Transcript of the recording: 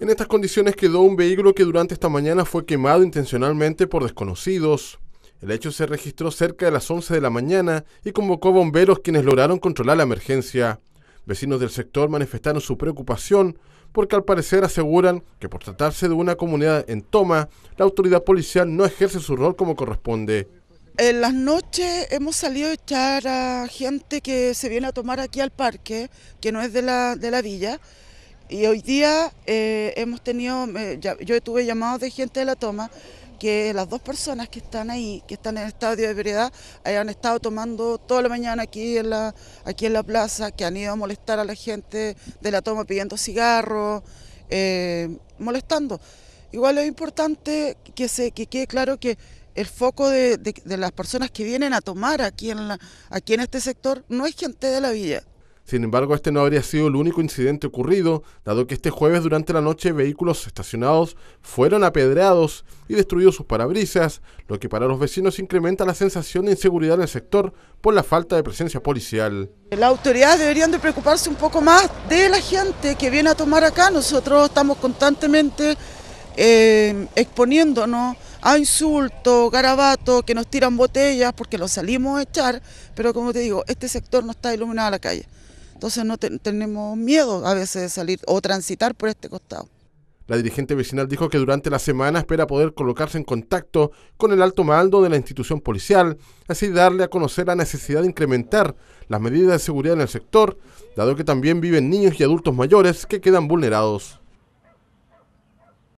En estas condiciones quedó un vehículo que durante esta mañana fue quemado intencionalmente por desconocidos. El hecho se registró cerca de las 11 de la mañana y convocó bomberos quienes lograron controlar la emergencia. Vecinos del sector manifestaron su preocupación porque al parecer aseguran que por tratarse de una comunidad en toma, la autoridad policial no ejerce su rol como corresponde. En las noches hemos salido a echar a gente que se viene a tomar aquí al parque, que no es de la, de la villa, y hoy día eh, hemos tenido, eh, yo tuve llamados de gente de la toma, que las dos personas que están ahí, que están en el estadio de veredad, eh, hayan estado tomando toda la mañana aquí en la, aquí en la plaza, que han ido a molestar a la gente de la toma pidiendo cigarros, molestando. Igual es importante que, se, que quede claro que el foco de, las personas que vienen a tomar aquí en, la, aquí en este sector no es gente de la villa, sin embargo, este no habría sido el único incidente ocurrido, dado que este jueves durante la noche vehículos estacionados fueron apedreados y destruidos sus parabrisas, lo que para los vecinos incrementa la sensación de inseguridad del sector por la falta de presencia policial. Las autoridades deberían de preocuparse un poco más de la gente que viene a tomar acá. Nosotros estamos constantemente eh, exponiéndonos a insultos, garabatos, que nos tiran botellas porque los salimos a echar, pero como te digo, este sector no está iluminado a la calle. Entonces no tenemos miedo a veces de salir o transitar por este costado. La dirigente vecinal dijo que durante la semana espera poder colocarse en contacto con el alto mando de la institución policial, así darle a conocer la necesidad de incrementar las medidas de seguridad en el sector, dado que también viven niños y adultos mayores que quedan vulnerados.